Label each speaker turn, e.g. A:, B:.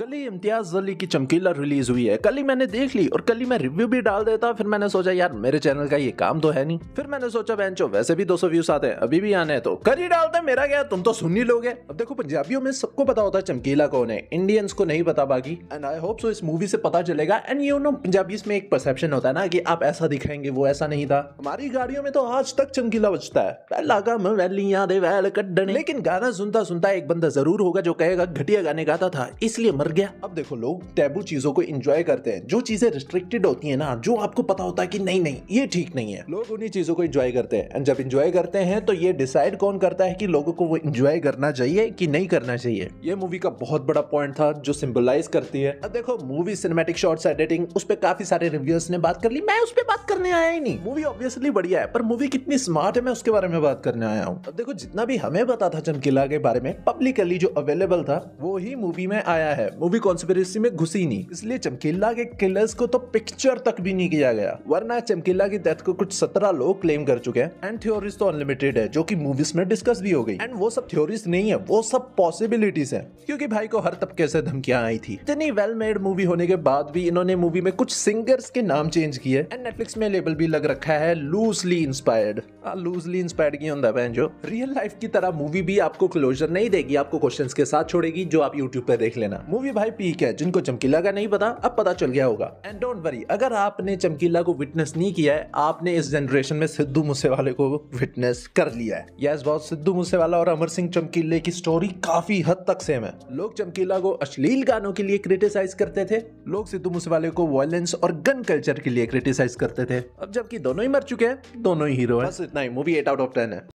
A: कल ही इम्तियाज़ अली की चमकीला रिलीज़ हुई है कल ही मैंने देख ली और कल ही मैं रिव्यू भी डाल देता फिर मैंने सोचा यार मेरे चैनल का ये काम तो है नहीं फिर मैंने सोचा बहन वैसे भी 200 व्यूज आते हैं अभी भी आने हैं तो कर ही डालते मेरा क्या तुम तो सुन ही लोगे अब देखो पंजाबियों में सबको पता होता है चमकीला कौन है इंडियंस को नहीं पता बाकी एंड आई होप सो इस मूवी से पता चलेगा एंड यू नो पंजाबी में एक परसेप्शन होता है ना कि आप ऐसा दिखाएंगे वो ऐसा नहीं था हमारी गाड़ियों में तो आज तक चमकीला बचता है पहला काम वैलियां दे वैल कड्डने लेकिन गाना सुनता सुनता एक बंदा जरूर होगा जो कहेगा घटिया गाने गाता था इसलिए मर मर गया अब देखो लोग टैबू चीजों को इंजॉय करते हैं जो चीजें रिस्ट्रिक्टेड होती है ना जो आपको पता होता है की नहीं नहीं ये ठीक नहीं है लोग उन्हीं चीजों को इंजॉय करते हैं जब इंजॉय करते हैं तो ये डिसाइड कौन करता है की लोगों को वो इंजॉय करना चाहिए की नहीं करना चाहिए ये मूवी का बहुत बड़ा पॉइंट था जो सिंबलाइज करती है अब देखो मूवी सिनेमेटिक शॉर्ट्स एडिटिंग उस पर काफी सारे रिव्यूअर्स ने बात कर ली मैं उस पर बात करने आया ही नहीं मूवी ऑब्वियसली बढ़िया है पर मूवी कितनी स्मार्ट है मैं उसके बारे में बात करने आया हूँ देखो जितना भी हमें पता था चमकीला के बारे में पब्लिकली जो अवेलेबल था वो ही मूवी में आया है मूवी कॉन्स्पिरेसी में घुसी नहीं इसलिए चमकीला के किलर्स को तो पिक्चर तक भी नहीं किया गया वरना चमकीला की डेथ को कुछ सत्रह लोग क्लेम कर चुके हैं एंड थ्योरीज तो अनलिमिटेड है जो की मूवीज में डिस्कस भी हो गई एंड वो सब थ्योरीज नहीं है वो सब पॉसिबिलिटीज है क्योंकि भाई को हर तबके से धमकियां आई थी इतनी वेल मेड मूवी होने के बाद भी इन्होंने मूवी में कुछ सिंगर्स के नाम चेंज किए एंड नेटफ्लिक्स में में लेबल भी लग रखा है लूजली इंस्पायर्ड लूजली इंस्पायर्ड की होता है जो रियल लाइफ की तरह मूवी भी आपको क्लोजर नहीं देगी आपको क्वेश्चंस के साथ छोड़ेगी जो आप यूट्यूब पर देख लेना मूवी भाई पीक है जिनको चमकीला का नहीं पता अब पता चल गया होगा एंड डोंट वरी अगर आपने चमकीला को विटनेस नहीं किया है आपने इस जनरेशन में सिद्धू मूसेवाले को विटनेस कर लिया है यस बॉस सिद्धू मूसेवाला और अमर सिंह चमकीले की स्टोरी काफी हद तक सेम है लोग चमकीला को अश्लील गानों के लिए क्रिटिसाइज करते थे लोग सिद्धू मूसेवाले को वायलेंस और गन कल्चर के लिए क्रिटिसाइज करते थे है अब जबकि दोनों ही मर चुके हैं दोनों ही हीरो हैं बस इतना ही movie eight out of ten है